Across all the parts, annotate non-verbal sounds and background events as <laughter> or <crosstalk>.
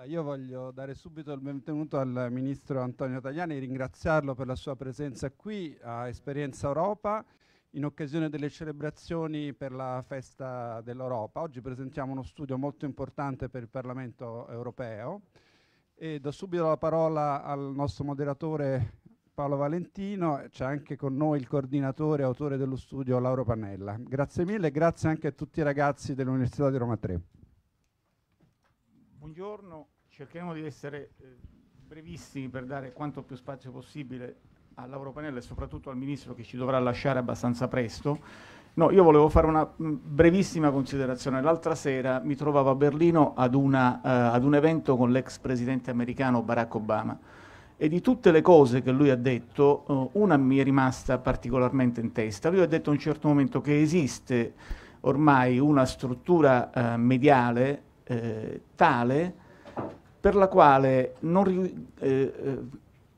Allora, io voglio dare subito il benvenuto al Ministro Antonio Tajani, ringraziarlo per la sua presenza qui a Esperienza Europa in occasione delle celebrazioni per la festa dell'Europa. Oggi presentiamo uno studio molto importante per il Parlamento europeo e do subito la parola al nostro moderatore Paolo Valentino, c'è anche con noi il coordinatore e autore dello studio Lauro Pannella. Grazie mille e grazie anche a tutti i ragazzi dell'Università di Roma 3 buongiorno. Cercheremo di essere eh, brevissimi per dare quanto più spazio possibile a Lauro Panella e soprattutto al Ministro che ci dovrà lasciare abbastanza presto. No, io volevo fare una mm, brevissima considerazione. L'altra sera mi trovavo a Berlino ad, una, eh, ad un evento con l'ex presidente americano Barack Obama e di tutte le cose che lui ha detto, eh, una mi è rimasta particolarmente in testa. Lui ha detto a un certo momento che esiste ormai una struttura eh, mediale eh, tale per la quale non, eh, eh,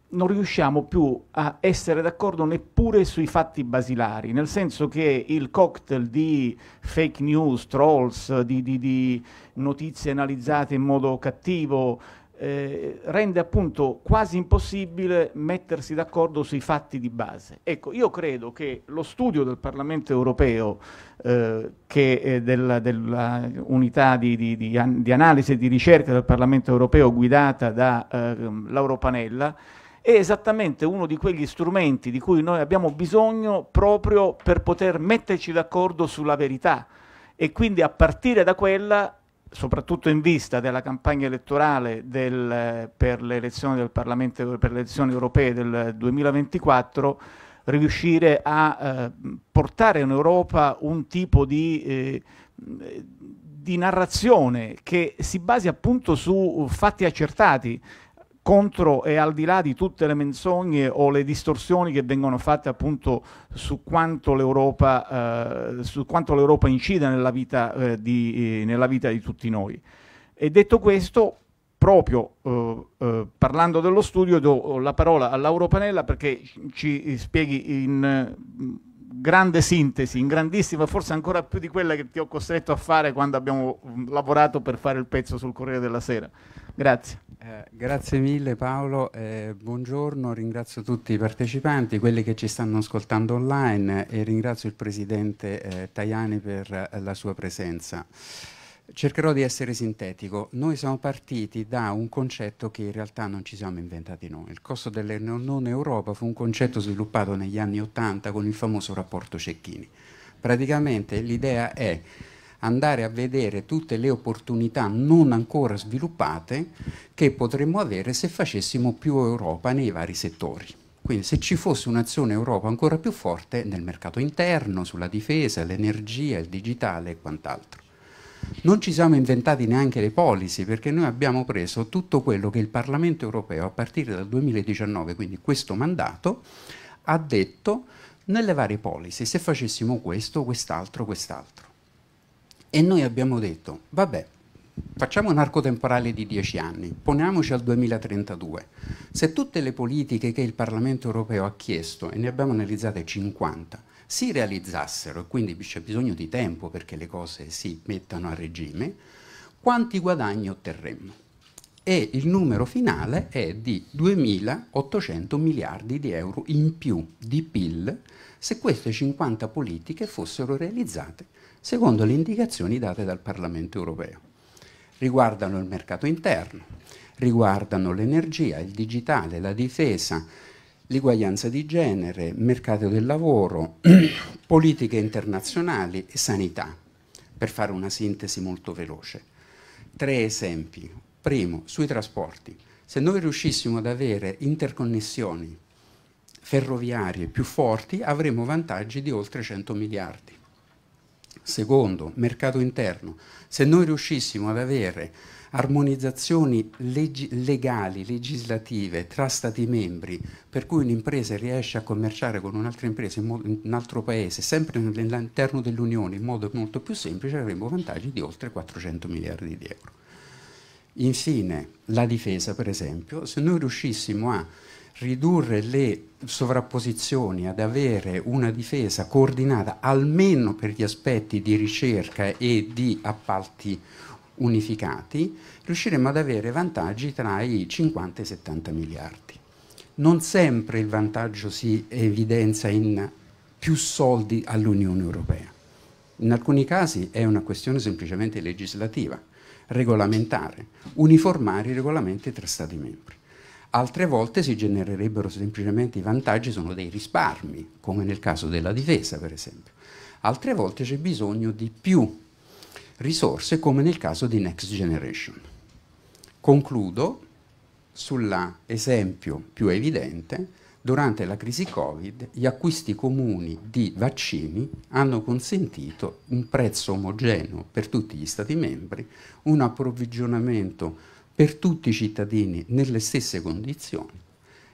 non riusciamo più a essere d'accordo neppure sui fatti basilari, nel senso che il cocktail di fake news, trolls, di, di, di notizie analizzate in modo cattivo, eh, rende appunto quasi impossibile mettersi d'accordo sui fatti di base. Ecco, io credo che lo studio del Parlamento europeo, eh, che della, della, unità di, di, di, an di, analisi e di ricerca del Parlamento europeo guidata da eh, Panella, è esattamente uno di quegli strumenti di cui noi abbiamo bisogno proprio per poter metterci d'accordo sulla verità e quindi a partire da quella soprattutto in vista della campagna elettorale del, per, le elezioni del Parlamento, per le elezioni europee del 2024, riuscire a eh, portare in Europa un tipo di, eh, di narrazione che si basi appunto su fatti accertati, contro e al di là di tutte le menzogne o le distorsioni che vengono fatte appunto su quanto l'Europa, eh, incide nella vita, eh, di, eh, nella vita, di, tutti noi. E detto questo, proprio eh, eh, parlando dello studio, do la parola a Panella perché ci spieghi in grande sintesi, in grandissima, forse ancora più di quella che ti ho costretto a fare quando abbiamo mm, lavorato per fare il pezzo sul Corriere della Sera. Grazie. Eh, grazie mille Paolo, eh, buongiorno, ringrazio tutti i partecipanti, quelli che ci stanno ascoltando online e ringrazio il Presidente eh, Tajani per eh, la sua presenza. Cercherò di essere sintetico. Noi siamo partiti da un concetto che in realtà non ci siamo inventati noi. Il costo della non Europa fu un concetto sviluppato negli anni Ottanta con il famoso rapporto Cecchini. Praticamente l'idea è andare a vedere tutte le opportunità non ancora sviluppate che potremmo avere se facessimo più Europa nei vari settori. Quindi se ci fosse un'azione Europa ancora più forte nel mercato interno, sulla difesa, l'energia, il digitale e quant'altro. Non ci siamo inventati neanche le policy perché noi abbiamo preso tutto quello che il Parlamento europeo a partire dal 2019, quindi questo mandato, ha detto nelle varie policy, se facessimo questo, quest'altro, quest'altro. E noi abbiamo detto, vabbè, facciamo un arco temporale di 10 anni, poniamoci al 2032. Se tutte le politiche che il Parlamento europeo ha chiesto, e ne abbiamo analizzate 50, si realizzassero, e quindi c'è bisogno di tempo perché le cose si mettano a regime, quanti guadagni otterremmo? E il numero finale è di 2.800 miliardi di euro in più di PIL se queste 50 politiche fossero realizzate secondo le indicazioni date dal Parlamento europeo. Riguardano il mercato interno, riguardano l'energia, il digitale, la difesa, l'iguaglianza di genere, mercato del lavoro, <clears throat> politiche internazionali e sanità, per fare una sintesi molto veloce. Tre esempi. Primo, sui trasporti. Se noi riuscissimo ad avere interconnessioni ferroviarie più forti, avremmo vantaggi di oltre 100 miliardi. Secondo, mercato interno. Se noi riuscissimo ad avere armonizzazioni leggi legali, legislative tra Stati membri, per cui un'impresa riesce a commerciare con un'altra impresa in, un altro paese, sempre all'interno dell'Unione, in modo molto più semplice, avremmo vantaggi di oltre 400 miliardi di euro. Infine, la difesa, per esempio, se noi riuscissimo a ridurre le sovrapposizioni, ad avere una difesa coordinata almeno per gli aspetti di ricerca e di appalti unificati, riusciremo ad avere vantaggi tra i 50 e i 70 miliardi. Non sempre il vantaggio si evidenzia in più soldi all'Unione Europea. In alcuni casi è una questione semplicemente legislativa, regolamentare, uniformare i regolamenti tra Stati membri. Altre volte si genererebbero semplicemente i vantaggi, sono dei risparmi, come nel caso della difesa per esempio. Altre volte c'è bisogno di più risorse come nel caso di Next Generation. Concludo sull'esempio più evidente, durante la crisi Covid gli acquisti comuni di vaccini hanno consentito un prezzo omogeneo per tutti gli Stati membri, un approvvigionamento per tutti i cittadini nelle stesse condizioni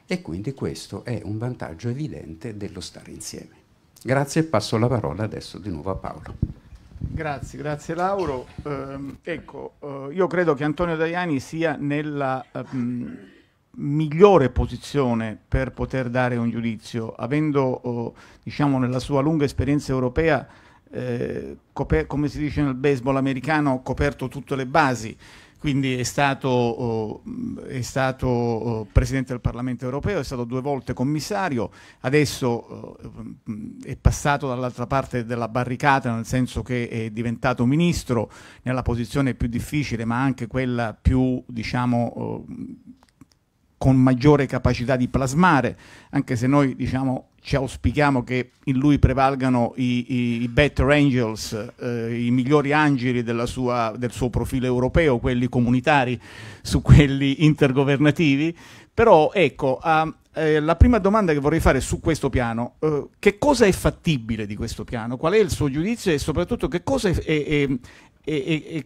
e quindi questo è un vantaggio evidente dello stare insieme. Grazie e passo la parola adesso di nuovo a Paolo. Grazie, grazie Lauro. Eh, ecco, eh, io credo che Antonio Tajani sia nella eh, migliore posizione per poter dare un giudizio, avendo, oh, diciamo, nella sua lunga esperienza europea, eh, come si dice nel baseball americano, coperto tutte le basi quindi è stato, oh, è stato, oh, Presidente del Parlamento europeo, è stato due volte commissario, adesso oh, è passato dall'altra parte della barricata, nel senso che è diventato Ministro nella posizione più difficile, ma anche quella più, diciamo, con maggiore capacità di plasmare, anche se noi diciamo, ci auspichiamo che in lui prevalgano i, i, i better angels, eh, i migliori angeli sua, del suo profilo europeo, quelli comunitari su quelli intergovernativi. Però ecco, a, eh, la prima domanda che vorrei fare su questo piano, eh, che cosa è fattibile di questo piano? Qual è il suo giudizio e soprattutto che cosa è, è, è, è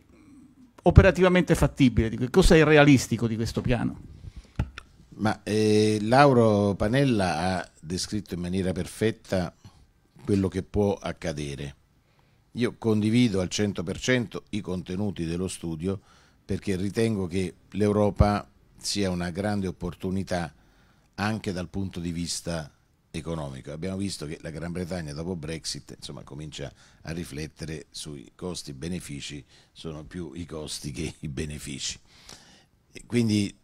operativamente fattibile, che cosa è realistico di questo piano? Ma eh, Lauro Panella ha descritto in maniera perfetta quello che può accadere. Io condivido al 100% i contenuti dello studio perché ritengo che l'Europa sia una grande opportunità anche dal punto di vista economico. Abbiamo visto che la Gran Bretagna dopo Brexit insomma, comincia a riflettere sui costi-benefici, sono più i costi che i benefici. quindi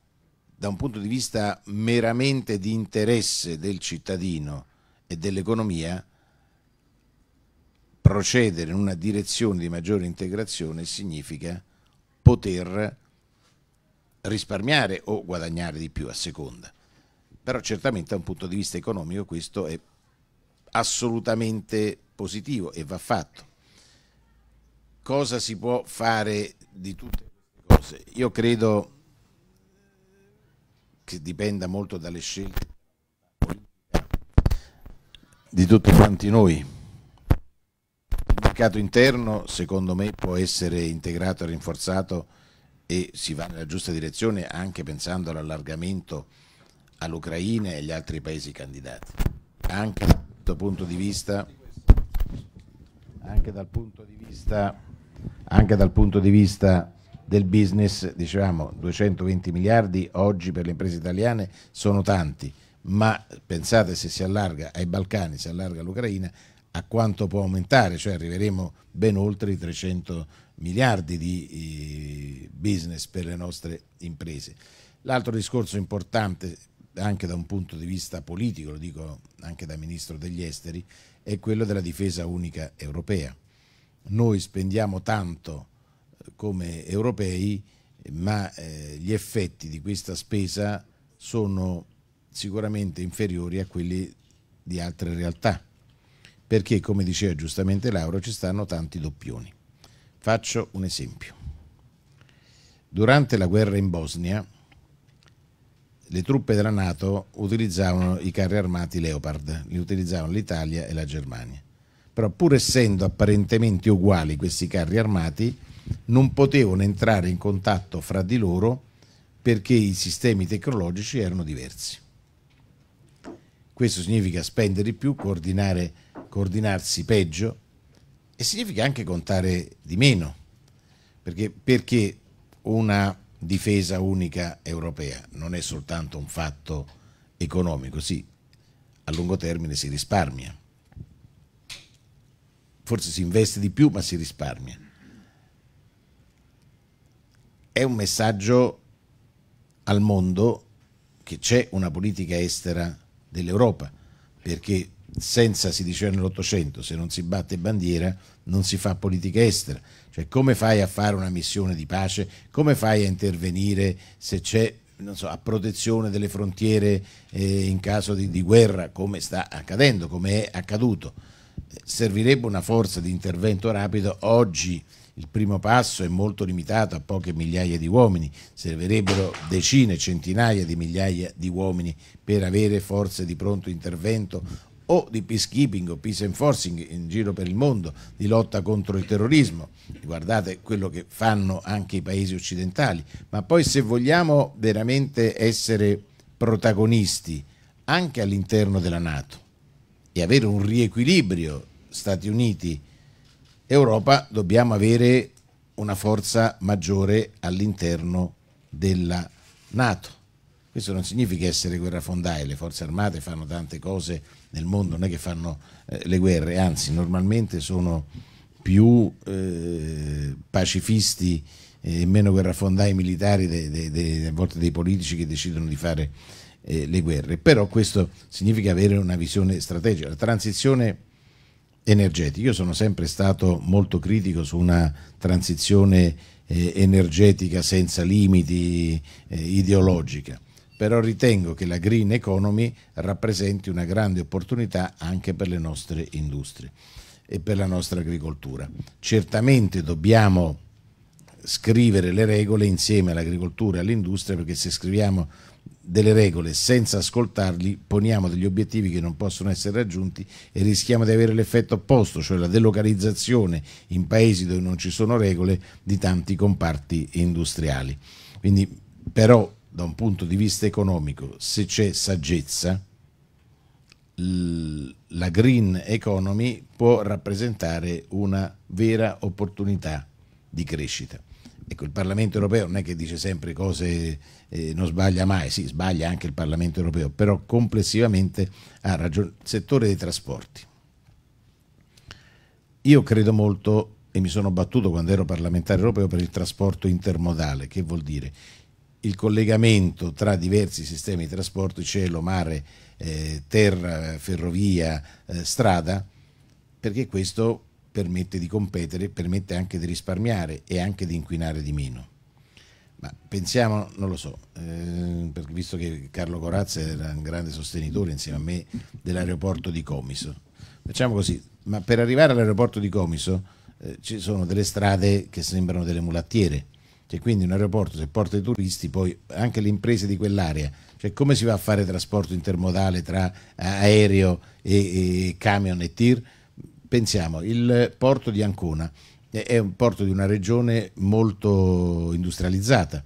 da un punto di vista meramente di interesse del cittadino e dell'economia, procedere in una direzione di maggiore integrazione significa poter risparmiare o guadagnare di più a seconda. Però certamente da un punto di vista economico questo è assolutamente positivo e va fatto. Cosa si può fare di tutte queste cose? Io credo che dipenda molto dalle scelte di tutti quanti noi. Il mercato interno, secondo me, può essere integrato e rinforzato e si va nella giusta direzione anche pensando all'allargamento all'Ucraina e agli altri paesi candidati. Anche dal punto di vista, anche dal punto di vista, anche dal punto di vista del business, dicevamo 220 miliardi oggi per le imprese italiane sono tanti, ma pensate se si allarga ai Balcani, si allarga all'Ucraina, a quanto può aumentare, cioè arriveremo ben oltre i 300 miliardi di business per le nostre imprese. L'altro discorso importante anche da un punto di vista politico, lo dico anche da ministro degli esteri, è quello della difesa unica europea. Noi spendiamo tanto come europei, ma eh, gli effetti di questa spesa sono sicuramente inferiori a quelli di altre realtà, perché come diceva giustamente Laura ci stanno tanti doppioni. Faccio un esempio. Durante la guerra in Bosnia le truppe della Nato utilizzavano i carri armati Leopard, li utilizzavano l'Italia e la Germania. Però pur essendo apparentemente uguali questi carri armati, non potevano entrare in contatto fra di loro perché i sistemi tecnologici erano diversi. Questo significa spendere di più, coordinarsi peggio e significa anche contare di meno, perché, perché una difesa unica europea non è soltanto un fatto economico, sì, a lungo termine si risparmia, forse si investe di più ma si risparmia è un messaggio al mondo che c'è una politica estera dell'Europa, perché senza, si diceva nell'Ottocento, se non si batte bandiera non si fa politica estera, cioè come fai a fare una missione di pace, come fai a intervenire se c'è so, a protezione delle frontiere eh, in caso di, di guerra, come sta accadendo, come è accaduto. Servirebbe una forza di intervento rapido oggi il primo passo è molto limitato a poche migliaia di uomini, servirebbero decine, centinaia di migliaia di uomini per avere forze di pronto intervento o di peacekeeping o peace enforcing in giro per il mondo, di lotta contro il terrorismo. Guardate quello che fanno anche i paesi occidentali, ma poi se vogliamo veramente essere protagonisti anche all'interno della Nato e avere un riequilibrio Stati Uniti Europa dobbiamo avere una forza maggiore all'interno della Nato. Questo non significa essere guerrafondai, le forze armate fanno tante cose nel mondo, non è che fanno eh, le guerre, anzi normalmente sono più eh, pacifisti e meno guerrafondai militari de, de, de, a volte dei politici che decidono di fare eh, le guerre. Però questo significa avere una visione strategica. La transizione energetico. Io sono sempre stato molto critico su una transizione eh, energetica senza limiti eh, ideologica, però ritengo che la green economy rappresenti una grande opportunità anche per le nostre industrie e per la nostra agricoltura. Certamente dobbiamo scrivere le regole insieme all'agricoltura e all'industria perché se scriviamo delle regole senza ascoltarli, poniamo degli obiettivi che non possono essere raggiunti e rischiamo di avere l'effetto opposto, cioè la delocalizzazione in paesi dove non ci sono regole di tanti comparti industriali. Quindi però da un punto di vista economico, se c'è saggezza, la green economy può rappresentare una vera opportunità di crescita. Ecco, il Parlamento europeo non è che dice sempre cose, eh, non sbaglia mai, sì, sbaglia anche il Parlamento europeo, però complessivamente ha ragione. Settore dei trasporti. Io credo molto e mi sono battuto quando ero parlamentare europeo per il trasporto intermodale, che vuol dire il collegamento tra diversi sistemi di trasporto, cielo, mare, eh, terra, ferrovia, eh, strada, perché questo permette di competere, permette anche di risparmiare e anche di inquinare di meno. Ma pensiamo, non lo so, eh, visto che Carlo Corazza era un grande sostenitore insieme a me dell'aeroporto di Comiso, facciamo così, ma per arrivare all'aeroporto di Comiso eh, ci sono delle strade che sembrano delle mulattiere, cioè, quindi un aeroporto se porta i turisti, poi anche le imprese di quell'area, cioè come si va a fare trasporto intermodale tra aereo e, e camion e tir? pensiamo, il porto di Ancona è un porto di una regione molto industrializzata,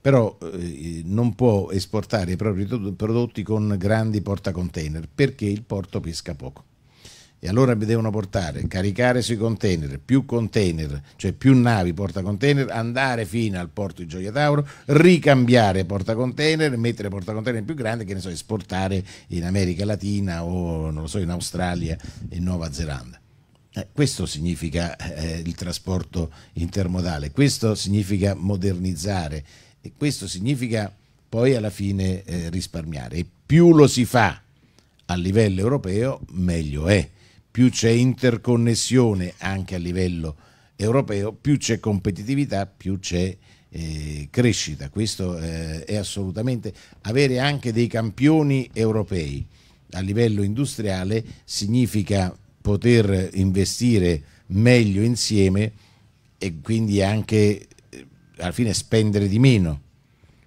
però eh, non può esportare i propri prodotti con grandi portacontainer perché il porto pesca poco e allora mi devono portare, caricare sui container, più container, cioè più navi porta container, andare fino al porto di Gioia Tauro, ricambiare porta container, mettere porta container più grande, che ne so, esportare in America Latina o non lo so, in Australia e Nuova Zelanda. Eh, questo significa eh, il trasporto intermodale, questo significa modernizzare e questo significa poi alla fine eh, risparmiare. E più lo si fa a livello europeo, meglio è più c'è interconnessione anche a livello europeo, più c'è competitività, più c'è eh, crescita. Questo eh, è assolutamente avere anche dei campioni europei a livello industriale significa poter investire meglio insieme e quindi anche eh, alla fine spendere di meno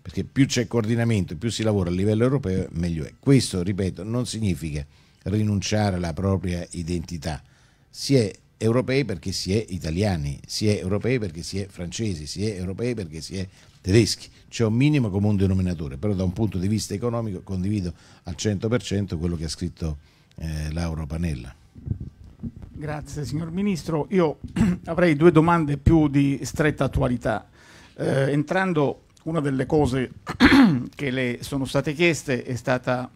perché più c'è coordinamento, più si lavora a livello europeo, meglio è. Questo, ripeto, non significa rinunciare alla propria identità. Si è europei perché si è italiani, si è europei perché si è francesi, si è europei perché si è tedeschi. C'è un minimo comune denominatore, però da un punto di vista economico condivido al 100% quello che ha scritto eh, Lauro Panella. Grazie signor Ministro. Io <clears throat> avrei due domande più di stretta attualità. Eh, entrando, una delle cose <clears throat> che le sono state chieste è stata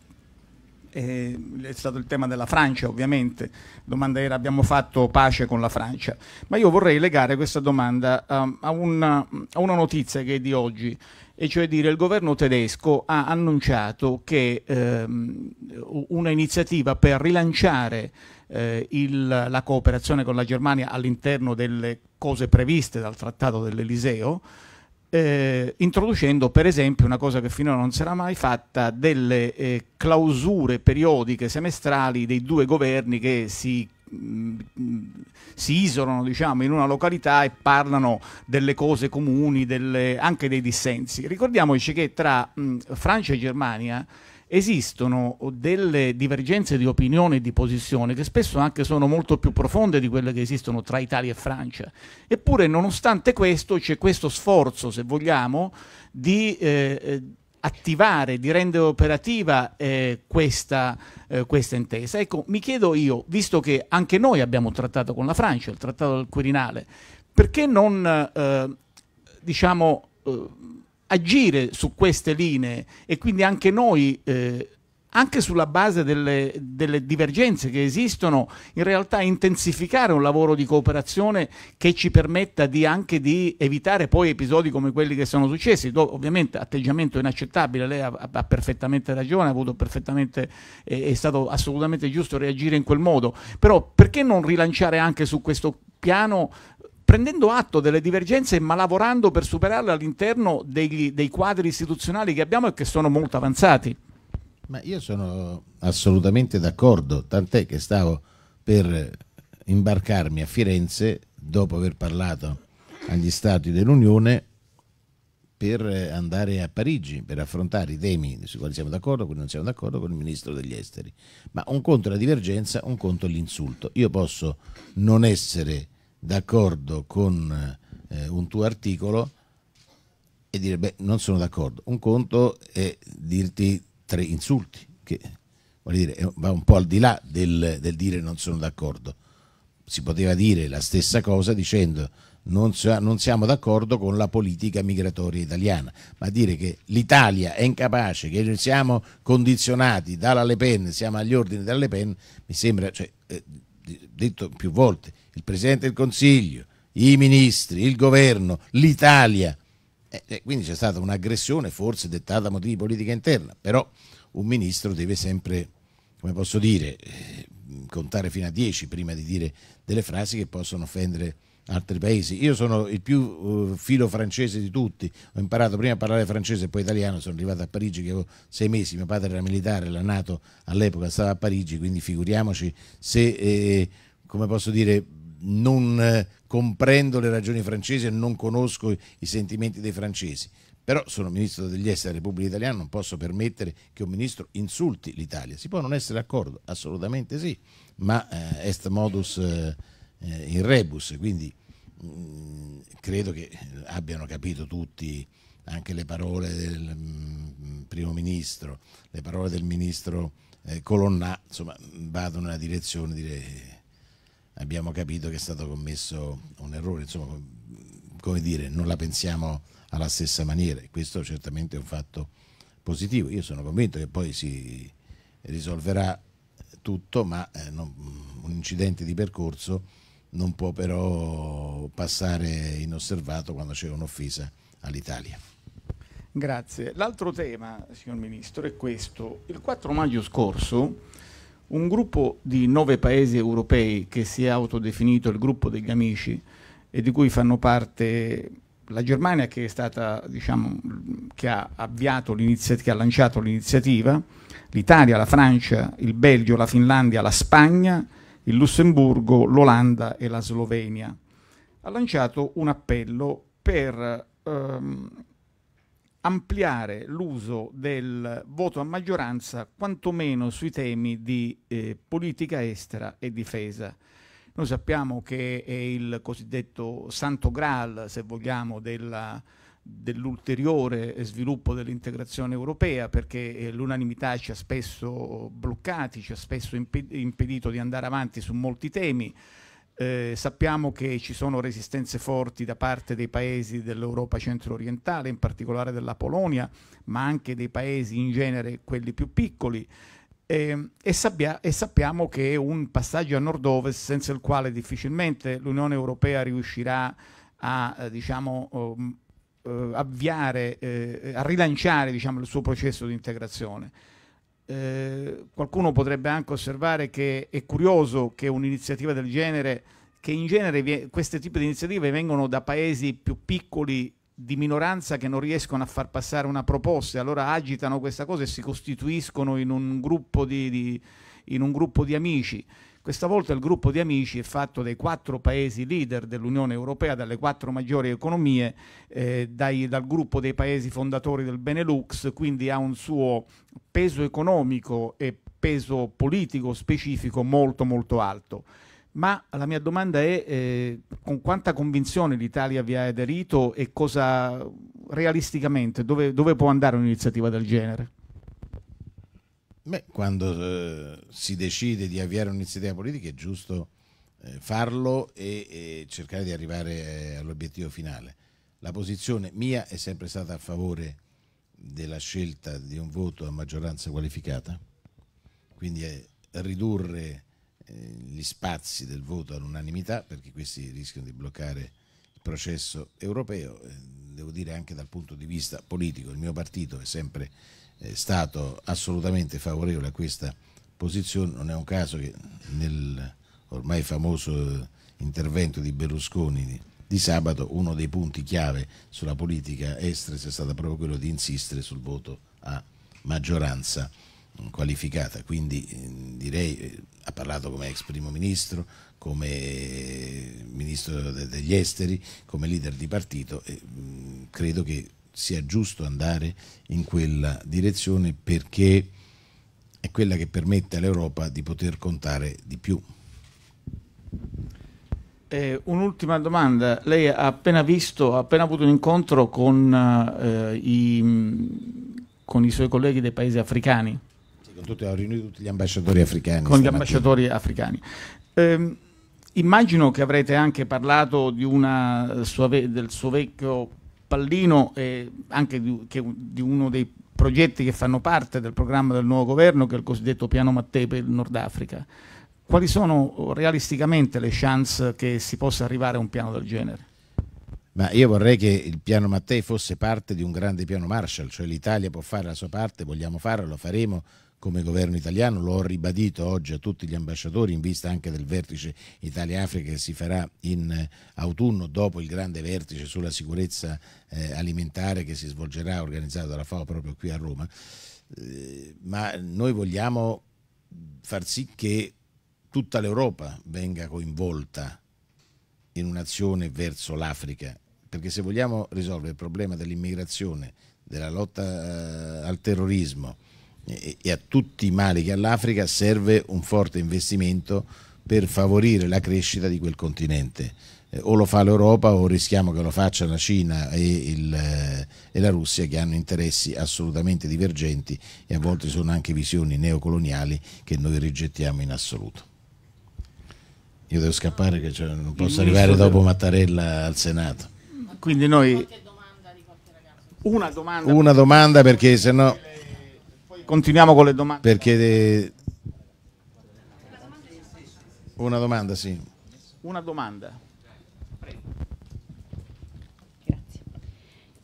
eh, è stato il tema della Francia ovviamente, la domanda era abbiamo fatto pace con la Francia, ma io vorrei legare questa domanda um, a, una, a una notizia che è di oggi e cioè dire il governo tedesco ha annunciato che ehm, iniziativa per rilanciare eh, il, la cooperazione con la Germania all'interno delle cose previste dal Trattato dell'Eliseo eh, introducendo per esempio una cosa che finora non si era mai fatta, delle eh, clausure periodiche semestrali dei due governi che si mm, si isolano diciamo, in una località e parlano delle cose comuni, delle, anche dei dissensi. Ricordiamoci che tra mh, mm, Francia e Germania esistono delle divergenze di opinione e di posizione che spesso anche sono molto più profonde di quelle che esistono tra Italia e Francia. Eppure, nonostante questo, c'è questo sforzo, se vogliamo, di eh, eh attivare, di rendere operativa eh, questa, eh, questa, intesa. Ecco, mi chiedo io, visto che anche noi abbiamo un trattato con la Francia, il trattato del Quirinale, perché non, eh, diciamo eh, agire su queste linee e quindi anche noi, eh, anche sulla base delle, delle, divergenze che esistono, in realtà intensificare un lavoro di cooperazione che ci permetta di anche di evitare poi episodi come quelli che sono successi. Do, ovviamente atteggiamento inaccettabile, lei ha, ha perfettamente ragione, ha avuto perfettamente, eh, è stato assolutamente giusto reagire in quel modo, però perché non rilanciare anche su questo piano prendendo atto delle divergenze ma lavorando per superarle all'interno dei, dei quadri istituzionali che abbiamo e che sono molto avanzati. Ma io sono assolutamente d'accordo, tant'è che stavo per imbarcarmi a Firenze dopo aver parlato agli Stati dell'Unione per andare a Parigi per affrontare i temi sui quali siamo d'accordo, quindi non siamo d'accordo con il ministro degli esteri. Ma un conto è la divergenza, un conto è l'insulto. Io posso non essere d'accordo con eh, un tuo articolo e dire beh non sono d'accordo. Un conto è dirti tre insulti, che dire, va un po' al di là del, del dire non sono d'accordo. Si poteva dire la stessa cosa dicendo non, non siamo d'accordo con la politica migratoria italiana, ma dire che l'Italia è incapace, che noi siamo condizionati dalla Le Pen, siamo agli ordini della Le Pen, mi sembra, cioè, eh, detto più volte, il Presidente del Consiglio, i ministri, il governo, l'Italia. Eh, quindi c'è stata un'aggressione forse dettata da motivi di politica interna, però un ministro deve sempre, come posso dire, eh, contare fino a 10 prima di dire delle frasi che possono offendere altri paesi. Io sono il più uh, filo francese di tutti, ho imparato prima a parlare francese e poi italiano, sono arrivato a Parigi che avevo sei mesi, mio padre era militare, la Nato all'epoca stava a Parigi, quindi figuriamoci se, eh, come posso dire, non eh, comprendo le ragioni francesi e non conosco i sentimenti dei francesi. Però sono ministro degli esteri della Repubblica Italiana, non posso permettere che un ministro insulti l'Italia. Si può non essere d'accordo? Assolutamente sì, ma eh, est modus eh, eh in rebus, quindi mh, mm, credo che abbiano capito tutti anche le parole del mh, mm, primo ministro, le parole del ministro eh, Colonna, insomma, mm, vado nella direzione direi eh, abbiamo capito che è stato commesso un errore, insomma, come dire, non la pensiamo alla stessa maniera. e Questo certamente è un fatto positivo. Io sono convinto che poi si risolverà tutto, ma eh, un incidente di percorso non può però passare inosservato quando c'è un'offesa all'Italia. Grazie. L'altro tema, signor Ministro, è questo. Il 4 maggio scorso un gruppo di nove paesi europei che si è autodefinito il gruppo degli amici e di cui fanno parte la Germania che, è stata, diciamo, che ha, avviato che ha lanciato l'iniziativa, l'Italia, la Francia, il Belgio, la Finlandia, la Spagna, il Lussemburgo, l'Olanda e la Slovenia. Ha lanciato un appello per ehm, ampliare l'uso del voto a maggioranza quantomeno sui temi di eh, politica estera e difesa. Noi sappiamo che è il cosiddetto santo graal, se vogliamo, della, dell'ulteriore sviluppo dell'integrazione europea perché eh, l'unanimità ci ha spesso bloccati, ci ha spesso impedito di andare avanti su molti temi. Eh, sappiamo che ci sono resistenze forti da parte dei paesi dell'Europa centro-orientale, in particolare della Polonia, ma anche dei paesi in genere quelli più piccoli. Eh, e, sappia e, sappiamo che è un passaggio a nord-ovest senza il quale difficilmente l'Unione Europea riuscirà a, eh, diciamo, um, eh, avviare, eh, a rilanciare diciamo, il suo processo di integrazione. Eh, qualcuno potrebbe anche osservare che è curioso che un'iniziativa del genere, che in genere questi tipi di iniziative vengono da paesi più piccoli di minoranza che non riescono a far passare una proposta, allora agitano questa cosa e si costituiscono in un gruppo di, di, un gruppo di amici. Questa volta il gruppo di amici è fatto dai quattro paesi leader dell'Unione Europea, dalle quattro maggiori economie, eh, dai, dal gruppo dei paesi fondatori del Benelux, quindi ha un suo peso economico e peso politico specifico molto molto alto. Ma la mia domanda è eh, con quanta convinzione l'Italia vi ha aderito e cosa realisticamente, dove, dove può andare un'iniziativa del genere? Beh, quando eh, si decide di avviare un'iniziativa politica è giusto eh, farlo e, e, cercare di arrivare eh, all'obiettivo finale. La posizione mia è sempre stata a favore della scelta di un voto a maggioranza qualificata, quindi eh, ridurre eh, gli spazi del voto all'unanimità perché questi rischiano di bloccare il processo europeo. Eh, devo dire anche dal punto di vista politico, il mio partito è sempre è stato assolutamente favorevole a questa posizione, non è un caso che nel ormai famoso eh, intervento di Berlusconi di sabato uno dei punti chiave sulla politica estera sia stato proprio quello di insistere sul voto a maggioranza qualificata, quindi mm, direi eh, ha parlato come ex primo ministro, come eh, ministro degli esteri, come leader di partito e mm, credo che sia giusto andare in quella direzione perché è quella che permette all'Europa di poter contare di più. Eh, un'ultima domanda, lei ha appena visto, ha appena avuto un incontro con, eh, i, con i suoi colleghi dei paesi africani? Sì, con tutti, ho riunito tutti gli ambasciatori africani. Con gli ambasciatori africani. Eh, immagino che avrete anche parlato una, del suo vecchio pallino eh, anche di, che, di, uno dei progetti che fanno parte del programma del nuovo governo, che è il cosiddetto piano Mattei per il Nord Africa. Quali sono oh, realisticamente le chance che si possa arrivare a un piano del genere? Ma io vorrei che il piano Mattei fosse parte di un grande piano Marshall, cioè l'Italia può fare la sua parte, vogliamo farlo, lo faremo, come governo italiano, lo ho ribadito oggi a tutti gli ambasciatori in vista anche del vertice Italia-Africa che si farà in eh, autunno dopo il grande vertice sulla sicurezza eh, alimentare che si svolgerà organizzato dalla FAO proprio qui a Roma, eh, ma noi vogliamo far sì che tutta l'Europa venga coinvolta in un'azione verso l'Africa, perché se vogliamo risolvere il problema dell'immigrazione, della lotta al terrorismo, e a tutti i mali che ha l'Africa serve un forte investimento per favorire la crescita di quel continente. Eh, o lo fa l'Europa o rischiamo che lo faccia la Cina e, il, eh, e, la Russia che hanno interessi assolutamente divergenti e a volte sono anche visioni neocoloniali che noi rigettiamo in assoluto. Io devo scappare che cioè, non posso arrivare dopo Mattarella al Senato. Quindi noi... Una domanda, una domanda perché sennò... No Continuiamo con le domande. Perché de... una domanda, sì. Una domanda. Grazie.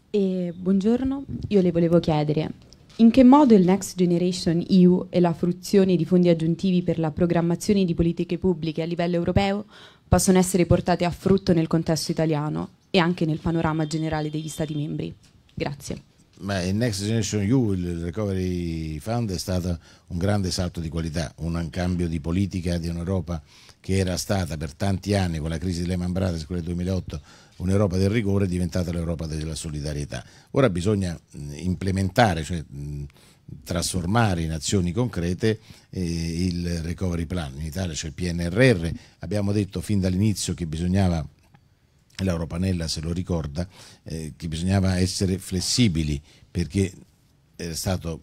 E, buongiorno, io le volevo chiedere in che modo il Next Generation EU e la fruizione di fondi aggiuntivi per la programmazione di politiche pubbliche a livello europeo possono essere portate a frutto nel contesto italiano e anche nel panorama generale degli Stati membri? Grazie. Ma il Next Generation EU, il Recovery Fund, è stato un grande salto di qualità, un cambio di politica di un'Europa che era stata per tanti anni, con la crisi di Lehman Brothers, quella del 2008, un'Europa del rigore, è diventata l'Europa della solidarietà. Ora bisogna implementare, cioè trasformare in azioni concrete eh, il recovery plan. In Italia c'è il PNRR, abbiamo detto fin dall'inizio che bisognava l'Europanella se lo ricorda, eh, che bisognava essere flessibili perché era stato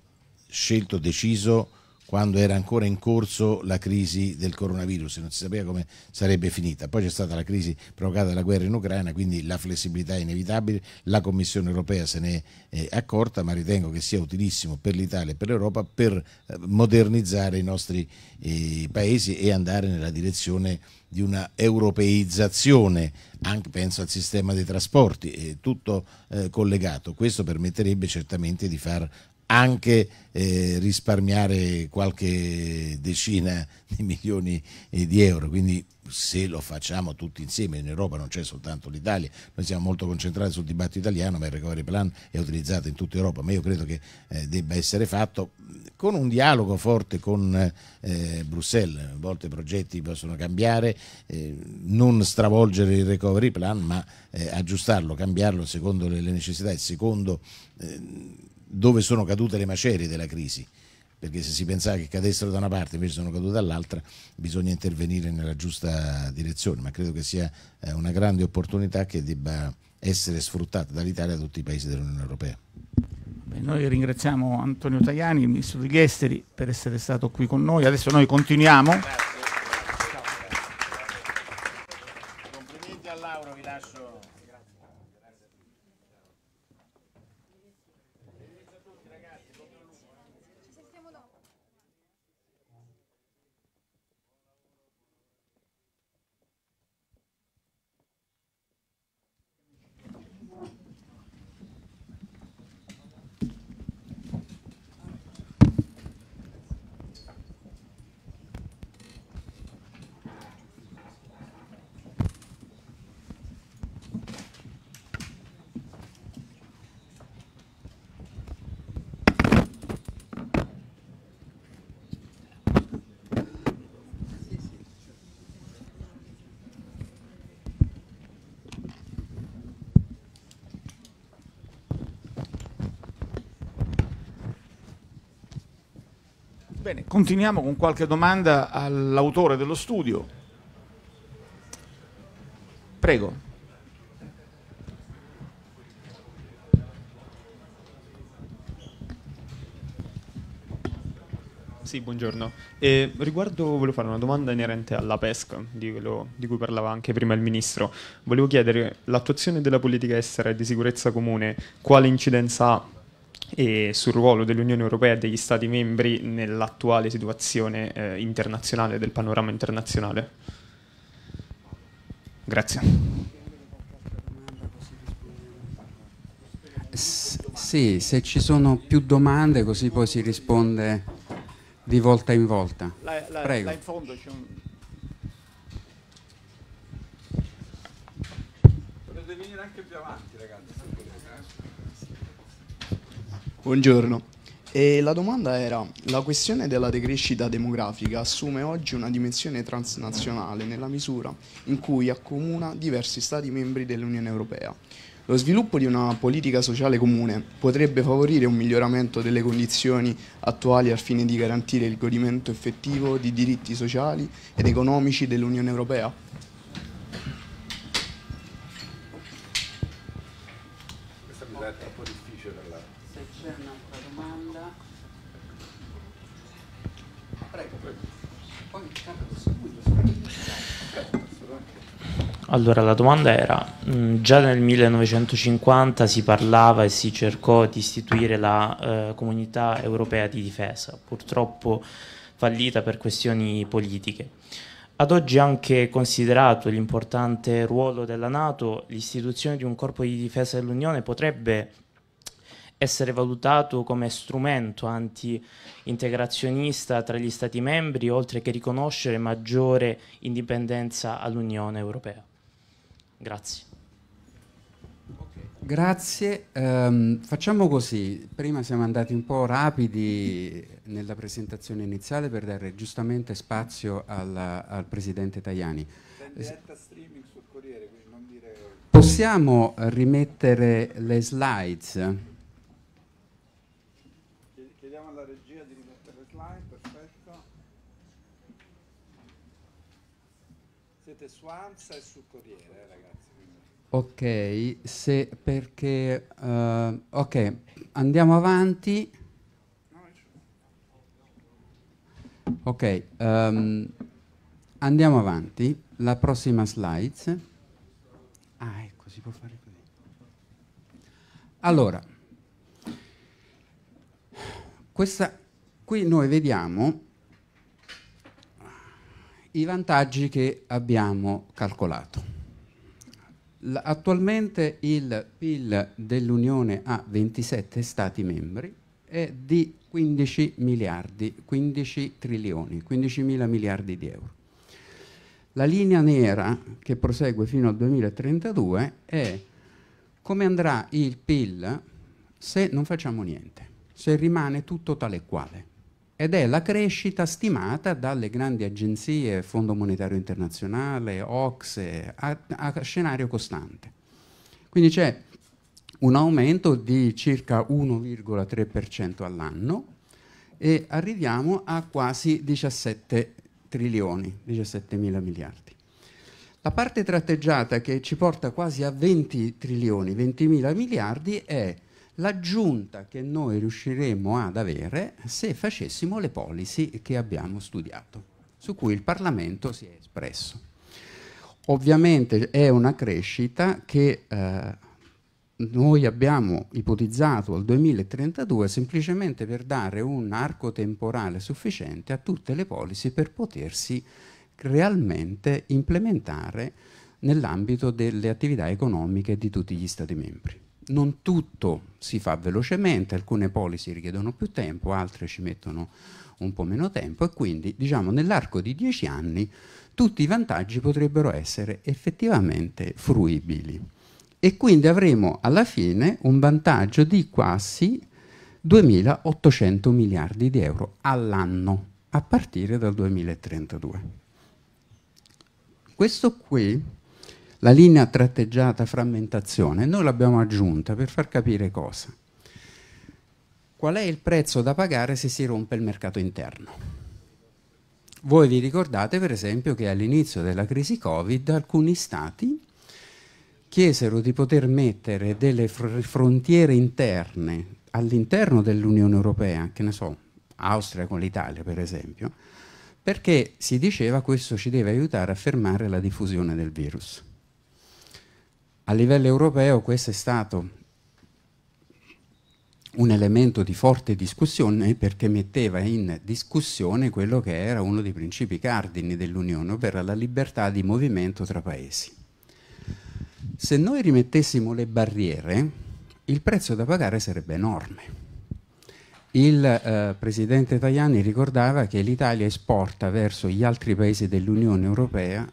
scelto, deciso quando era ancora in corso la crisi del coronavirus e non si sapeva come sarebbe finita. Poi c'è stata la crisi provocata dalla guerra in Ucraina, quindi la flessibilità è inevitabile, la Commissione europea se ne è accorta, ma ritengo che sia utilissimo per l'Italia e per l'Europa per eh, modernizzare i nostri eh, paesi e andare nella direzione di una europeizzazione, anche penso al sistema dei trasporti, è tutto eh, collegato. Questo permetterebbe certamente di far anche eh, risparmiare qualche decina di milioni eh, di euro. Quindi se lo facciamo tutti insieme, in Europa non c'è soltanto l'Italia, noi siamo molto concentrati sul dibattito italiano, ma il recovery plan è utilizzato in tutta Europa, ma io credo che eh, debba essere fatto con un dialogo forte con eh, Bruxelles, a volte i progetti possono cambiare, eh, non stravolgere il recovery plan, ma eh, aggiustarlo, cambiarlo secondo le, le necessità e secondo dove sono cadute le macerie della crisi, perché se si pensava che cadessero da una parte invece sono cadute dall'altra, bisogna intervenire nella giusta direzione, ma credo che sia eh, una grande opportunità che debba essere sfruttata dall'Italia a tutti i paesi dell'Unione Europea. noi ringraziamo Antonio Tajani, il ministro degli esteri, per essere stato qui con noi. Adesso noi continuiamo. Grazie. Bene, continuiamo con qualche domanda all'autore dello studio. Prego. Sì, buongiorno. Eh, riguardo, volevo fare una domanda inerente alla pesca, di, quello, di, cui parlava anche prima il Ministro. Volevo chiedere l'attuazione della politica estera e di sicurezza comune, quale incidenza ha e sul ruolo dell'Unione Europea e degli Stati membri nell'attuale situazione eh, internazionale, del panorama internazionale. Grazie. sì, se ci sono più domande così poi si risponde di volta in volta. Prego. Là Potete venire anche più avanti ragazzi. Buongiorno. E la domanda era, la questione della decrescita demografica assume oggi una dimensione transnazionale nella misura in cui accomuna diversi Stati membri dell'Unione Europea. Lo sviluppo di una politica sociale comune potrebbe favorire un miglioramento delle condizioni attuali al fine di garantire il godimento effettivo di diritti sociali ed economici dell'Unione Europea? Allora la domanda era, mm, già nel 1950 si parlava e si cercò di istituire la eh, comunità europea di difesa, purtroppo fallita per questioni politiche. Ad oggi anche considerato l'importante ruolo della Nato, l'istituzione di un corpo di difesa dell'Unione potrebbe essere valutato come strumento anti-integrazionista tra gli Stati membri, oltre che riconoscere maggiore indipendenza all'Unione Europea. Grazie. Grazie, um, facciamo così, prima siamo andati un po' rapidi nella presentazione iniziale per dare giustamente spazio alla, al Presidente Tajani. Possiamo rimettere le slides? Chiediamo alla regia di rimettere le slide, perfetto. Siete su ANSA e su Corriere. Ok, se perché... Uh, ok, andiamo avanti. Ok, um, andiamo avanti. La prossima slide. Ah, ecco, si può fare così. Allora, questa, qui noi vediamo i vantaggi che abbiamo calcolato attualmente il PIL dell'Unione ha 27 Stati membri e di 15 miliardi, 15 trilioni, 15 mila miliardi di euro. La linea nera che prosegue fino al 2032 è come andrà il PIL se non facciamo niente, se rimane tutto tale e quale ed è la crescita stimata dalle grandi agenzie, Fondo Monetario Internazionale, OXE, a, a scenario costante. Quindi c'è un aumento di circa 1,3% all'anno e arriviamo a quasi 17 trilioni, 17 mila miliardi. La parte tratteggiata che ci porta quasi a 20 trilioni, 20 mila miliardi è l'aggiunta che noi riusciremo ad avere se facessimo le policy che abbiamo studiato, su cui il Parlamento si è espresso. Ovviamente è una crescita che eh, noi abbiamo ipotizzato al 2032 semplicemente per dare un arco temporale sufficiente a tutte le policy per potersi realmente implementare nell'ambito delle attività economiche di tutti gli Stati membri non tutto si fa velocemente, alcune policy richiedono più tempo, altre ci mettono un po' meno tempo e quindi diciamo nell'arco di dieci anni tutti i vantaggi potrebbero essere effettivamente fruibili e quindi avremo alla fine un vantaggio di quasi 2.800 miliardi di euro all'anno a partire dal 2032. Questo qui la linea tratteggiata frammentazione, noi l'abbiamo aggiunta per far capire cosa? Qual è il prezzo da pagare se si rompe il mercato interno? Voi vi ricordate per esempio che all'inizio della crisi Covid alcuni stati chiesero di poter mettere delle frontiere interne all'interno dell'Unione Europea, che ne so, Austria con l'Italia per esempio, perché si diceva questo ci deve aiutare a fermare la diffusione del virus. A livello europeo questo è stato un elemento di forte discussione perché metteva in discussione quello che era uno dei principi cardini dell'Unione, ovvero la libertà di movimento tra paesi. Se noi rimettessimo le barriere, il prezzo da pagare sarebbe enorme. Il eh, presidente Tajani ricordava che l'Italia esporta verso gli altri paesi dell'Unione Europea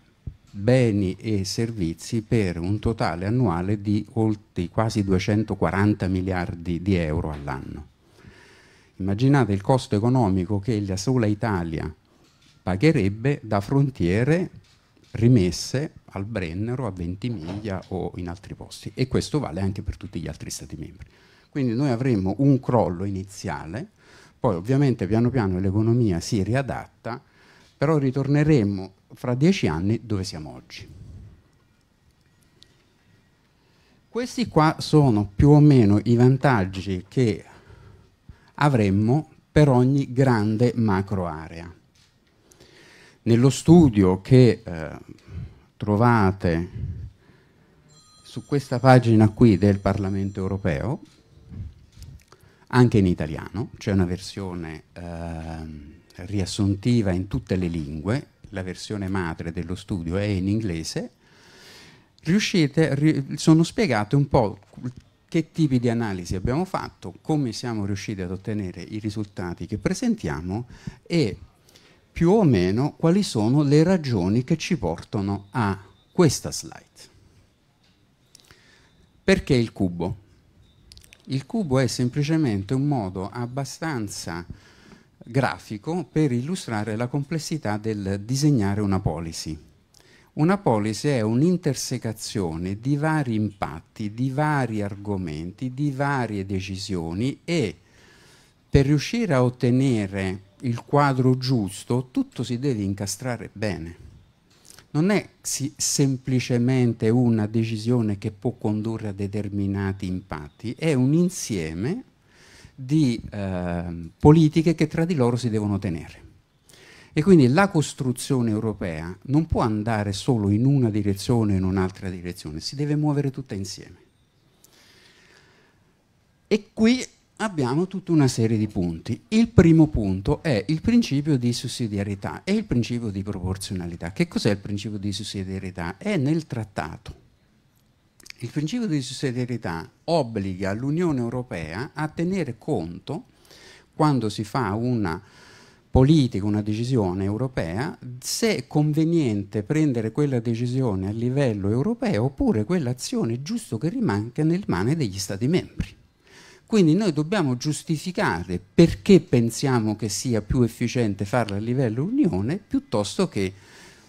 beni e servizi per un totale annuale di oltre quasi 240 miliardi di euro all'anno. Immaginate il costo economico che la sola Italia pagherebbe da frontiere rimesse al Brennero, a Ventimiglia o in altri posti e questo vale anche per tutti gli altri Stati membri. Quindi noi avremo un crollo iniziale, poi ovviamente piano piano l'economia si riadatta, però ritorneremo fra dieci anni dove siamo oggi. Questi qua sono più o meno i vantaggi che avremmo per ogni grande macro area. Nello studio che eh, trovate su questa pagina qui del Parlamento europeo, anche in italiano, c'è una versione eh, riassuntiva in tutte le lingue, la versione madre dello studio è in inglese, riuscite, sono spiegate un po' che tipi di analisi abbiamo fatto, come siamo riusciti ad ottenere i risultati che presentiamo e più o meno quali sono le ragioni che ci portano a questa slide. Perché il cubo? Il cubo è semplicemente un modo abbastanza grafico per illustrare la complessità del disegnare una policy. Una policy è un'intersecazione di vari impatti, di vari argomenti, di varie decisioni e per riuscire a ottenere il quadro giusto tutto si deve incastrare bene. Non è semplicemente una decisione che può condurre a determinati impatti, è un insieme di eh, politiche che tra di loro si devono tenere. E quindi la costruzione europea non può andare solo in una direzione o in un'altra direzione, si deve muovere tutta insieme. E qui abbiamo tutta una serie di punti. Il primo punto è il principio di sussidiarietà e il principio di proporzionalità. Che cos'è il principio di sussidiarietà? È nel trattato il principio di sussidiarietà obbliga l'Unione Europea a tenere conto, quando si fa una politica, una decisione europea, se è conveniente prendere quella decisione a livello europeo oppure quell'azione è giusto che rimanga nel mane degli Stati membri. Quindi noi dobbiamo giustificare perché pensiamo che sia più efficiente farla a livello Unione piuttosto che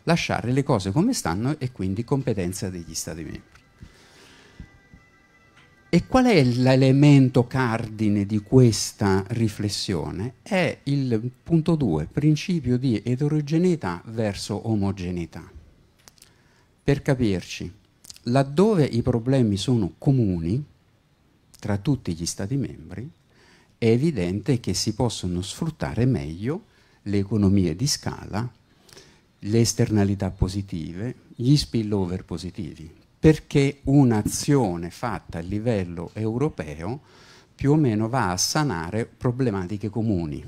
lasciare le cose come stanno e quindi competenza degli Stati membri. E qual è l'elemento cardine di questa riflessione? È il punto 2, principio di eterogeneità verso omogeneità. Per capirci, laddove i problemi sono comuni tra tutti gli Stati membri, è evidente che si possono sfruttare meglio le economie di scala, le esternalità positive, gli spillover positivi, perché un'azione fatta a livello europeo più o meno va a sanare problematiche comuni.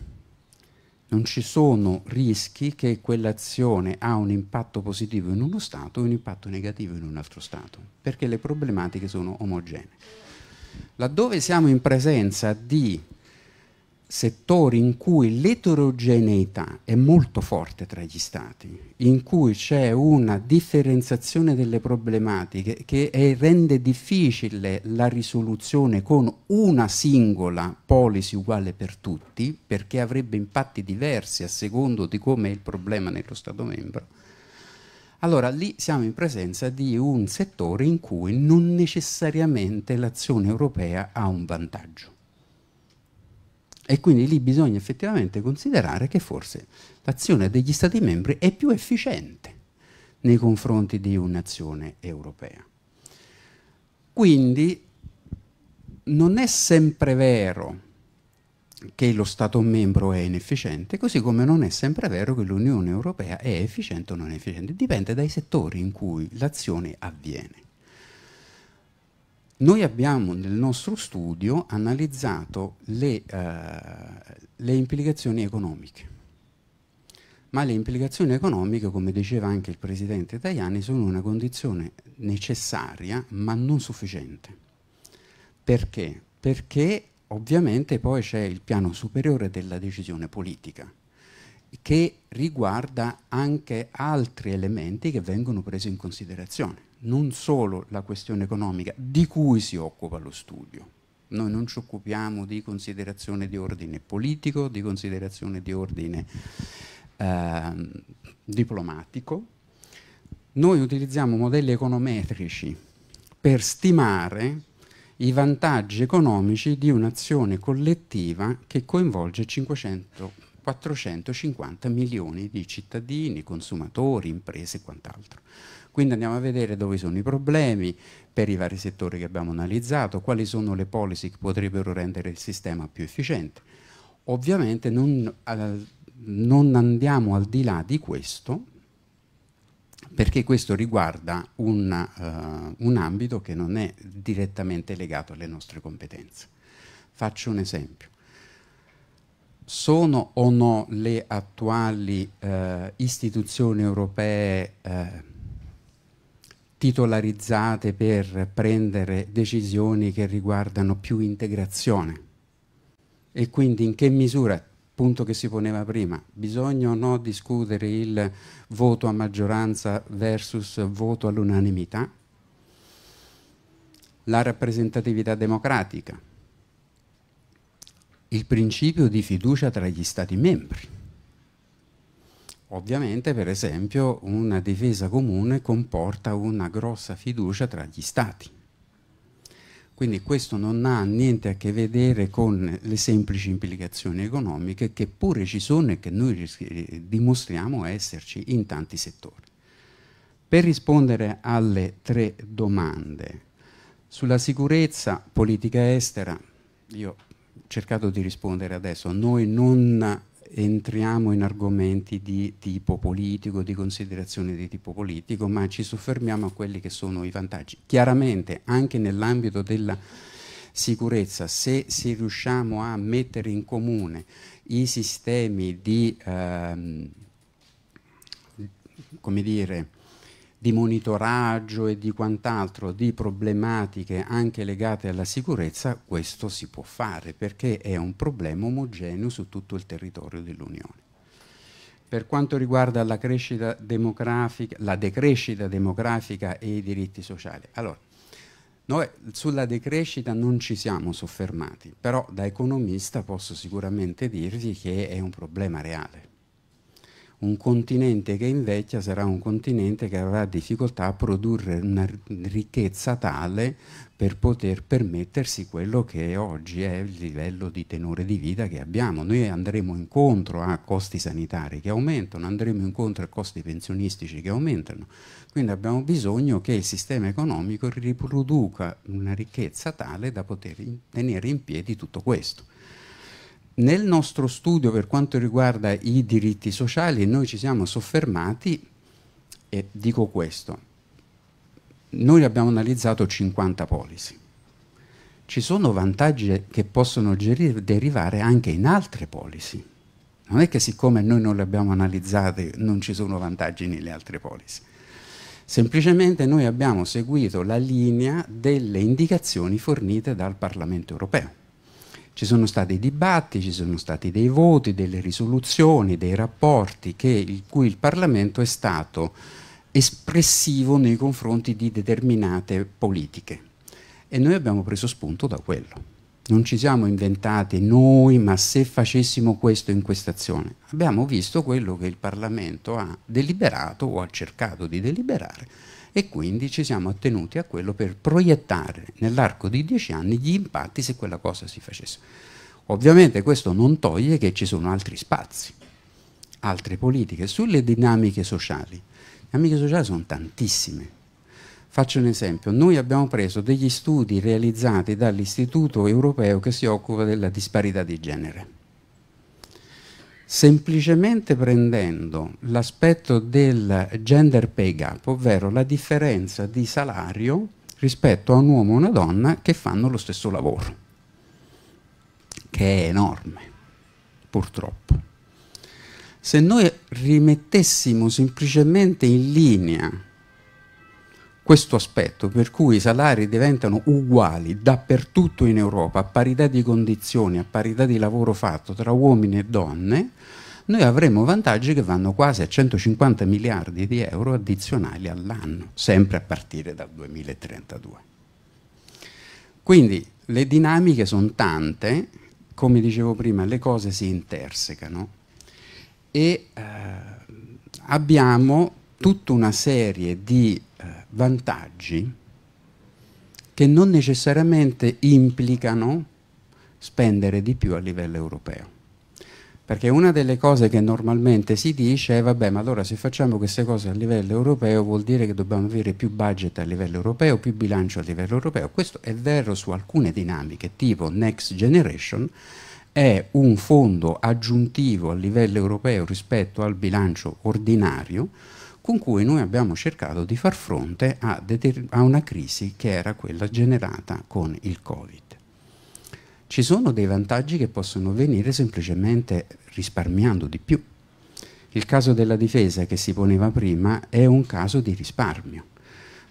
Non ci sono rischi che quell'azione ha un impatto positivo in uno Stato e un impatto negativo in un altro Stato, perché le problematiche sono omogenee. Laddove siamo in presenza di settori in cui l'eterogeneità è molto forte tra gli stati, in cui c'è una differenziazione delle problematiche che è, rende difficile la risoluzione con una singola policy uguale per tutti, perché avrebbe impatti diversi a secondo di come è il problema nello Stato membro, allora lì siamo in presenza di un settore in cui non necessariamente l'azione europea ha un vantaggio e quindi lì bisogna effettivamente considerare che forse l'azione degli Stati membri è più efficiente nei confronti di un'azione europea. Quindi non è sempre vero che lo Stato membro è inefficiente, così come non è sempre vero che l'Unione Europea è efficiente o non è efficiente, dipende dai settori in cui l'azione avviene. Noi abbiamo nel nostro studio analizzato le, eh, le implicazioni economiche, ma le implicazioni economiche, come diceva anche il Presidente Tajani, sono una condizione necessaria ma non sufficiente. Perché? Perché ovviamente poi c'è il piano superiore della decisione politica che riguarda anche altri elementi che vengono presi in considerazione non solo la questione economica di cui si occupa lo studio. Noi non ci occupiamo di considerazione di ordine politico, di considerazione di ordine eh, diplomatico. Noi utilizziamo modelli econometrici per stimare i vantaggi economici di un'azione collettiva che coinvolge 500, 450 milioni di cittadini, consumatori, imprese e quant'altro. Quindi andiamo a vedere dove sono i problemi per i vari settori che abbiamo analizzato, quali sono le policy che potrebbero rendere il sistema più efficiente. Ovviamente non, eh, non andiamo al di là di questo perché questo riguarda un, uh, un ambito che non è direttamente legato alle nostre competenze. Faccio un esempio sono o no le attuali eh, istituzioni europee eh, titolarizzate per prendere decisioni che riguardano più integrazione. E quindi in che misura, punto che si poneva prima, bisogna o no discutere il voto a maggioranza versus voto all'unanimità? La rappresentatività democratica, il principio di fiducia tra gli Stati membri Ovviamente, per esempio, una difesa comune comporta una grossa fiducia tra gli Stati. Quindi questo non ha niente a che vedere con le semplici implicazioni economiche che pure ci sono e che noi dimostriamo esserci in tanti settori. Per rispondere alle tre domande, sulla sicurezza, politica estera, io ho cercato di rispondere adesso, noi non entriamo in argomenti di tipo politico, di considerazioni di tipo politico, ma ci soffermiamo a quelli che sono i vantaggi. Chiaramente anche nell'ambito della sicurezza, se si riusciamo a mettere in comune i sistemi di, ehm, come dire, di monitoraggio e di quant'altro, di problematiche anche legate alla sicurezza, questo si può fare perché è un problema omogeneo su tutto il territorio dell'Unione. Per quanto riguarda la, crescita demografica, la decrescita demografica e i diritti sociali, allora, noi sulla decrescita non ci siamo soffermati, però da economista posso sicuramente dirvi che è un problema reale un continente che invecchia sarà un continente che avrà difficoltà a produrre una ricchezza tale per poter permettersi quello che oggi è il livello di tenore di vita che abbiamo. Noi andremo incontro a costi sanitari che aumentano, andremo incontro a costi pensionistici che aumentano, quindi abbiamo bisogno che il sistema economico riproduca una ricchezza tale da poter tenere in piedi tutto questo nel nostro studio per quanto riguarda i diritti sociali noi ci siamo soffermati e dico questo, noi abbiamo analizzato 50 polisi, ci sono vantaggi che possono derivare anche in altre polisi, non è che siccome noi non le abbiamo analizzate non ci sono vantaggi nelle altre polisi, semplicemente noi abbiamo seguito la linea delle indicazioni fornite dal Parlamento europeo ci sono stati dibattiti, ci sono stati dei voti, delle risoluzioni, dei rapporti che, il cui il Parlamento è stato espressivo nei confronti di determinate politiche. E noi abbiamo preso spunto da quello. Non ci siamo inventati noi, ma se facessimo questo in questa azione. Abbiamo visto quello che il Parlamento ha deliberato o ha cercato di deliberare e quindi ci siamo attenuti a quello per proiettare nell'arco di dieci anni gli impatti se quella cosa si facesse. Ovviamente questo non toglie che ci sono altri spazi, altre politiche sulle dinamiche sociali. Le dinamiche sociali sono tantissime. Faccio un esempio, noi abbiamo preso degli studi realizzati dall'Istituto europeo che si occupa della disparità di genere semplicemente prendendo l'aspetto del gender pay gap, ovvero la differenza di salario rispetto a un uomo e una donna che fanno lo stesso lavoro, che è enorme, purtroppo. Se noi rimettessimo semplicemente in linea questo aspetto, per cui i salari diventano uguali dappertutto in Europa, a parità di condizioni, a parità di lavoro fatto tra uomini e donne, noi avremo vantaggi che vanno quasi a 150 miliardi di euro addizionali all'anno, sempre a partire dal 2032. Quindi le dinamiche sono tante, come dicevo prima, le cose si intersecano e eh, abbiamo tutta una serie di vantaggi che non necessariamente implicano spendere di più a livello europeo. Perché una delle cose che normalmente si dice è vabbè, ma allora se facciamo queste cose a livello europeo vuol dire che dobbiamo avere più budget a livello europeo, più bilancio a livello europeo. Questo è vero su alcune dinamiche, tipo Next Generation, è un fondo aggiuntivo a livello europeo rispetto al bilancio ordinario, con cui noi abbiamo cercato di far fronte a, a una crisi che era quella generata con il Covid. Ci sono dei vantaggi che possono venire semplicemente risparmiando di più. Il caso della difesa che si poneva prima è un caso di risparmio.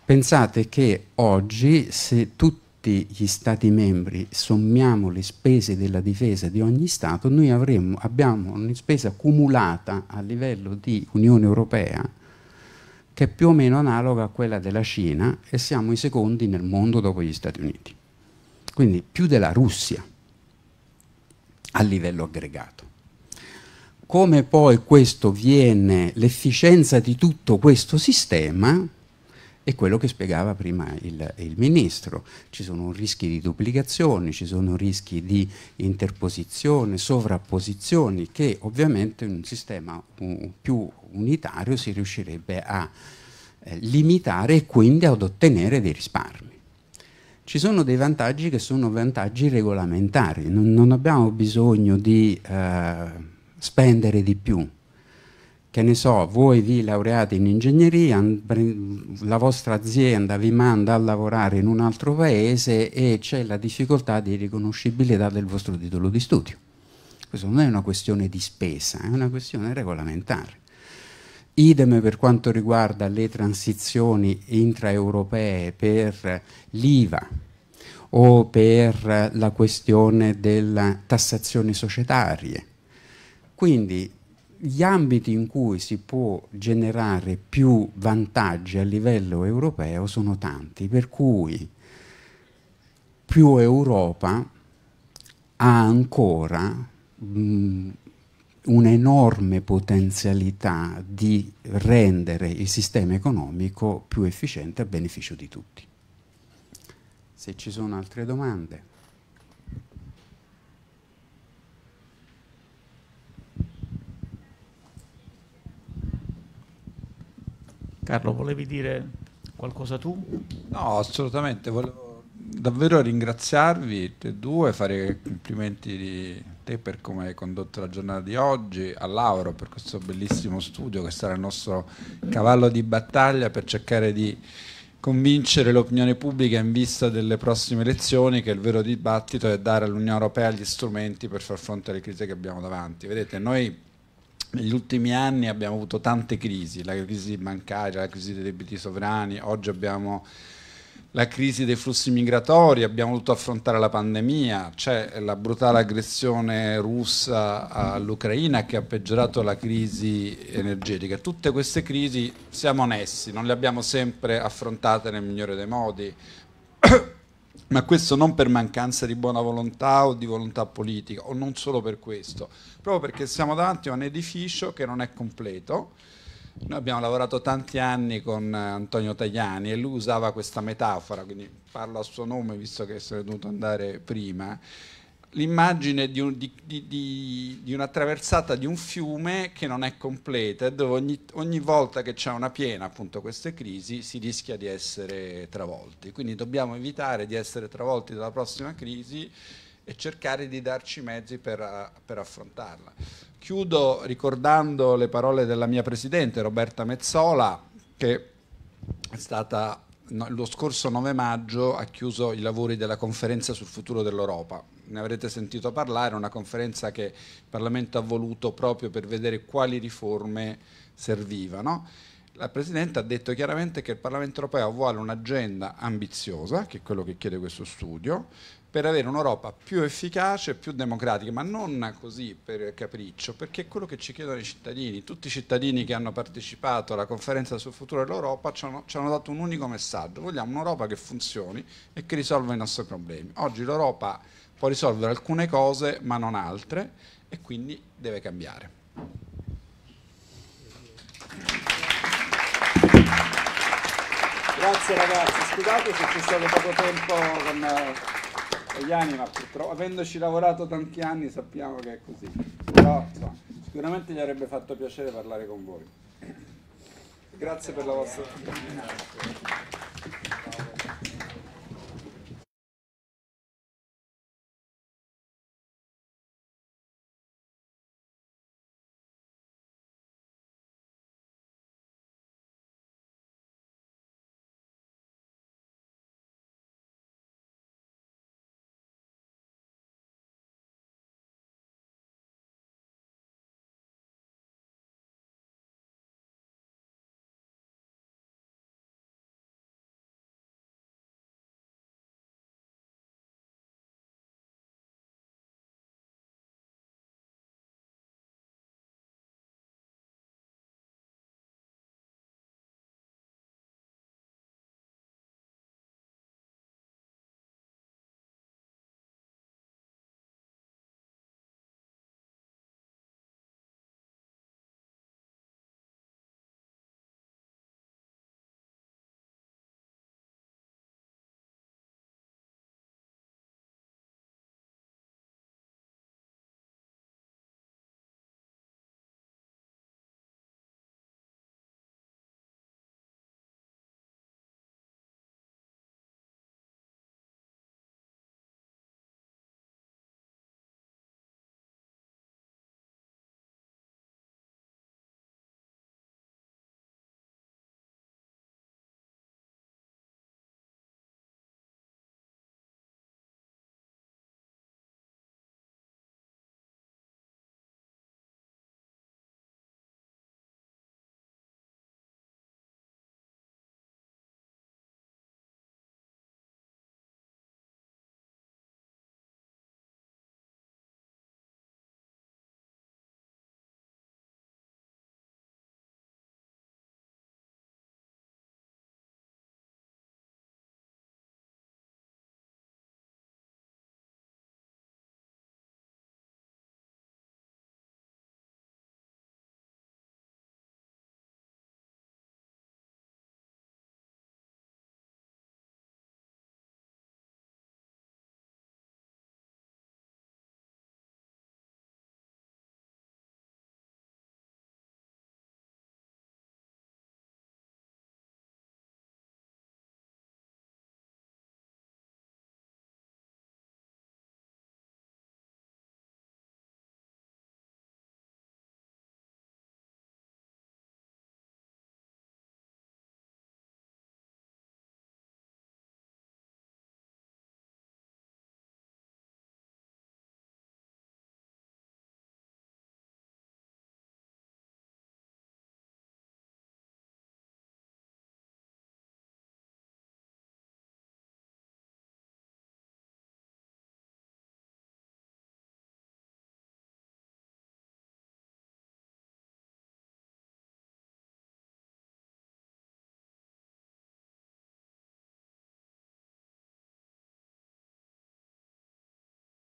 Pensate che oggi se tutti gli Stati membri sommiamo le spese della difesa di ogni Stato, noi avremo, abbiamo una spesa cumulata a livello di Unione Europea che è più o meno analoga a quella della Cina e siamo i secondi nel mondo dopo gli Stati Uniti. Quindi più della Russia a livello aggregato. Come poi questo viene, l'efficienza di tutto questo sistema è quello che spiegava prima il, il, ministro. Ci sono rischi di duplicazioni, ci sono rischi di interposizione, sovrapposizioni, che ovviamente un sistema più unitario si riuscirebbe a eh, limitare e quindi ad ottenere dei risparmi. Ci sono dei vantaggi che sono vantaggi regolamentari, non, non abbiamo bisogno di eh, spendere di più. Che ne so, voi vi laureate in ingegneria, la vostra azienda vi manda a lavorare in un altro paese e c'è la difficoltà di riconoscibilità del vostro titolo di studio. Questo non è una questione di spesa, è una questione regolamentare. Idem per quanto riguarda le transizioni intraeuropee per l'IVA o per la questione delle tassazioni societarie. Quindi gli ambiti in cui si può generare più vantaggi a livello europeo sono tanti, per cui più Europa ha ancora mh, un'enorme potenzialità di rendere il sistema economico più efficiente a beneficio di tutti. Se ci sono altre domande. Carlo, volevi dire qualcosa tu? No, assolutamente, volevo davvero ringraziarvi te due, fare complimenti di te per come hai condotto la giornata di oggi, a Lauro per questo bellissimo studio che sarà il nostro cavallo di battaglia per cercare di convincere l'opinione pubblica in vista delle prossime elezioni che il vero dibattito è dare all'Unione Europea gli strumenti per far fronte alle crisi che abbiamo davanti. Vedete, noi negli ultimi anni abbiamo avuto tante crisi, la crisi bancaria, la crisi dei debiti sovrani, oggi abbiamo la crisi dei flussi migratori, abbiamo dovuto affrontare la pandemia, c'è la brutale aggressione russa all'Ucraina che ha peggiorato la crisi energetica. Tutte queste crisi, siamo onesti, non le abbiamo sempre affrontate nel migliore dei modi, <coughs> ma questo non per mancanza di buona volontà o di volontà politica, o non solo per questo, proprio perché siamo davanti a un edificio che non è completo noi abbiamo lavorato tanti anni con eh, Antonio Tajani e lui usava questa metafora, quindi parlo a suo nome visto che essere dovuto andare prima, l'immagine di, un, di, di, di, una traversata di un fiume che non è completa e dove ogni, ogni volta che c'è una piena, appunto queste crisi, si rischia di essere travolti. Quindi dobbiamo evitare di essere travolti dalla prossima crisi e cercare di darci mezzi per, eh, per affrontarla Chiudo ricordando le parole della mia presidente Roberta Mezzola che è stata no, lo scorso 9 maggio ha chiuso i lavori della conferenza sul futuro dell'Europa. Ne avrete sentito parlare, una conferenza che il Parlamento ha voluto proprio per vedere quali riforme servivano. La Presidente ha detto chiaramente che il Parlamento europeo vuole un'agenda ambiziosa, che è quello che chiede questo studio, per avere un'Europa più efficace, e più democratica, ma non così per capriccio, perché è quello che ci chiedono i cittadini. Tutti i cittadini che hanno partecipato alla conferenza sul futuro dell'Europa ci hanno, ci hanno dato un unico messaggio, vogliamo un'Europa che funzioni e che risolva i nostri problemi. Oggi l'Europa può risolvere alcune cose ma non altre e quindi deve cambiare. Grazie ragazzi, scusate se ci sono poco tempo con... Tagliani, ma purtroppo avendoci lavorato tanti anni sappiamo che è così. Però insomma, sicuramente gli avrebbe fatto piacere parlare con voi. Grazie per la vostra attenzione.